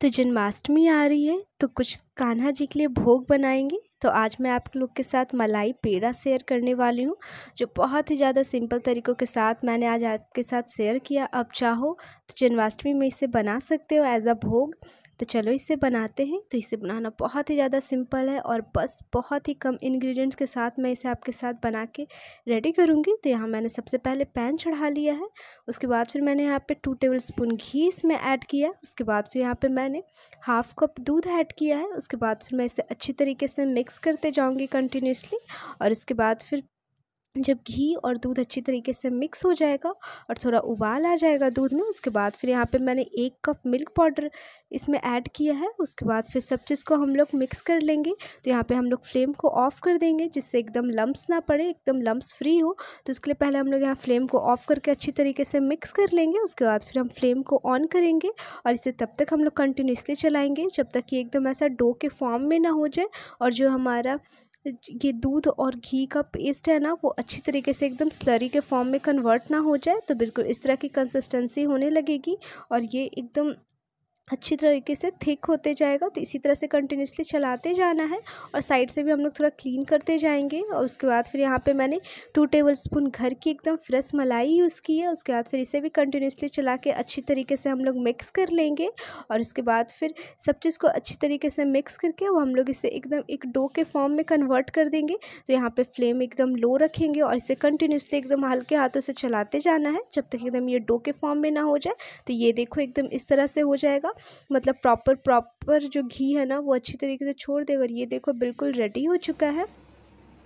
तो जन्माष्टमी आ रही है तो कुछ कान्हा जी के लिए भोग बनाएंगे तो आज मैं आप लोग के साथ मलाई पेड़ा शेयर करने वाली हूँ जो बहुत ही ज़्यादा सिंपल तरीक़ों के साथ मैंने आज आपके साथ शेयर किया अब चाहो तो जन्माष्टमी में इसे बना सकते हो एज अ भोग तो चलो इसे बनाते हैं तो इसे बनाना बहुत ही ज़्यादा सिंपल है और बस बहुत ही कम इन्ग्रीडियंट्स के साथ मैं इसे आपके साथ बना के रेडी करूँगी तो यहाँ मैंने सबसे पहले पैन चढ़ा लिया है उसके बाद फिर मैंने यहाँ पर टू टेबल स्पून घी इसमें ऐड किया उसके बाद फिर यहाँ पर मैंने हाफ़ कप दूध ऐड ऐड किया है उसके बाद फिर मैं इसे अच्छी तरीके से मिक्स करते जाऊँगी कंटिन्यूसली और उसके बाद फिर जब घी और दूध अच्छी तरीके से मिक्स हो जाएगा और थोड़ा उबाल आ जाएगा दूध में उसके बाद फिर यहाँ पे मैंने एक कप मिल्क पाउडर इसमें ऐड किया है उसके बाद फिर सब चीज़ को हम लोग मिक्स कर लेंगे तो यहाँ पे हम लोग फ्लेम को ऑफ़ कर देंगे जिससे एकदम लम्ब्स ना पड़े एकदम लम्ब्स फ्री हो तो उसके लिए पहले हम लोग यहाँ फ्लेम को ऑफ़ करके अच्छी तरीके से मिक्स कर लेंगे उसके बाद फिर हम फ्लेम को ऑन करेंगे और इसे तब तक हम लोग कंटिन्यूसली चलाएँगे जब तक कि एकदम ऐसा डो के फॉर्म में ना हो जाए और जो हमारा ये दूध और घी का पेस्ट है ना वो अच्छी तरीके से एकदम स्लरी के फॉर्म में कन्वर्ट ना हो जाए तो बिल्कुल इस तरह की कंसिस्टेंसी होने लगेगी और ये एकदम अच्छी तरीके से थिक होते जाएगा तो इसी तरह से कंटिन्यूसली चलाते जाना है और साइड से भी हम लोग थोड़ा क्लीन करते जाएंगे और उसके बाद फिर यहाँ पे मैंने टू टेबल स्पून घर की एकदम फ्रेश मलाई यूज़ की है उसके बाद फिर इसे भी कंटिन्यूसली चला के अच्छी तरीके से हम लोग मिक्स कर लेंगे और उसके बाद फिर सब चीज़ को अच्छी तरीके से मिक्स करके वो हम लोग इसे एकदम एक डो के फॉर्म में कन्वर्ट कर देंगे तो यहाँ पर फ्लेम एकदम लो रखेंगे और इसे कंटिन्यूसली एकदम हल्के हाथों से चलाते जाना है जब तक एकदम ये डो के फॉर्म में ना हो जाए तो ये देखो एकदम इस तरह से हो जाएगा मतलब प्रॉपर प्रॉपर जो घी है ना वो अच्छी तरीके से छोड़ देगा और ये देखो बिल्कुल रेडी हो चुका है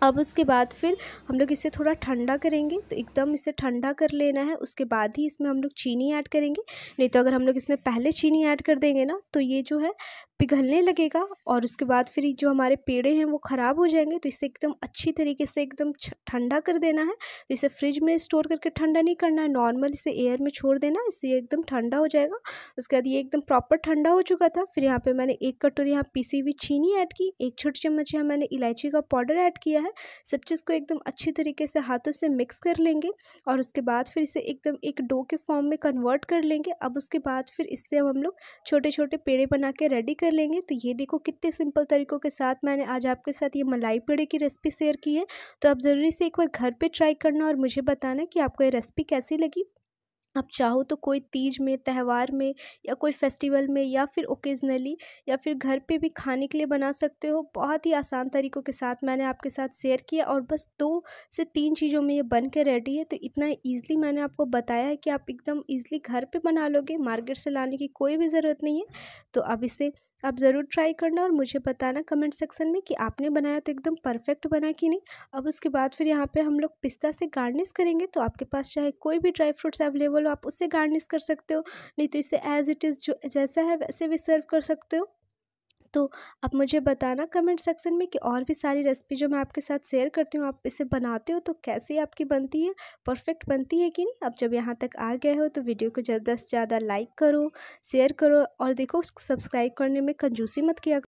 अब उसके बाद फिर हम लोग इसे थोड़ा ठंडा करेंगे तो एकदम इसे ठंडा कर लेना है उसके बाद ही इसमें हम लोग चीनी ऐड करेंगे नहीं तो अगर हम लोग इसमें पहले चीनी ऐड कर देंगे ना तो ये जो है पिघलने लगेगा और उसके बाद फिर जो हमारे पेड़े हैं वो ख़राब हो जाएंगे तो इसे एकदम अच्छी तरीके से एकदम ठंडा कर देना है तो इसे फ्रिज में स्टोर करके ठंडा नहीं करना है नॉर्मल इसे एयर में छोड़ देना इससे एकदम ठंडा हो जाएगा उसके बाद ये एकदम प्रॉपर ठंडा हो चुका था फिर यहाँ पर मैंने एक कटोरी यहाँ पीसी हुई चीनी ऐड की एक छोटी चम्मच यहाँ मैंने इलायची का पाउडर ऐड किया है सब चीज़ को एकदम अच्छी तरीके से हाथों से मिक्स कर लेंगे और उसके बाद फिर इसे एकदम एक डो के फॉर्म में कन्वर्ट कर लेंगे अब उसके बाद फिर इससे हम लोग छोटे छोटे पेड़े बना के रेडी कर कर लेंगे तो ये देखो कितने सिंपल तरीक़ों के साथ मैंने आज आपके साथ ये मलाई पेड़े की रेसिपी शेयर की है तो आप ज़रूरी से एक बार घर पर ट्राई करना और मुझे बताना कि आपको ये रेसिपी कैसी लगी आप चाहो तो कोई तीज में त्यौहार में या कोई फेस्टिवल में या फिर ओकेजनली या फिर घर पे भी खाने के लिए बना सकते हो बहुत ही आसान तरीक़ों के साथ मैंने आपके साथ शेयर किया और बस दो से तीन चीज़ों में ये बन के रेडी है तो इतना ईजिली मैंने आपको बताया है कि आप एकदम ईजिली घर पे बना लोगे मार्केट से लाने की कोई भी ज़रूरत नहीं है तो अब इसे आप ज़रूर ट्राई करना और मुझे बताना कमेंट सेक्शन में कि आपने बनाया तो एकदम परफेक्ट बना कि नहीं अब उसके बाद फिर यहाँ पे हम लोग पिस्ता से गार्निश करेंगे तो आपके पास चाहे कोई भी ड्राई फ्रूट्स अवेलेबल हो आप उससे गार्निश कर सकते हो नहीं तो इसे एज इट इज़ जो जैसा है वैसे भी सर्व कर सकते हो तो आप मुझे बताना कमेंट सेक्शन में कि और भी सारी रेसिपी जो मैं आपके साथ शेयर करती हूँ आप इसे बनाते हो तो कैसे आपकी बनती है परफेक्ट बनती है कि नहीं अब जब यहाँ तक आ गए हो तो वीडियो को ज़्यादा से ज़्यादा लाइक करो शेयर करो और देखो सब्सक्राइब करने में कंजूसी मत किया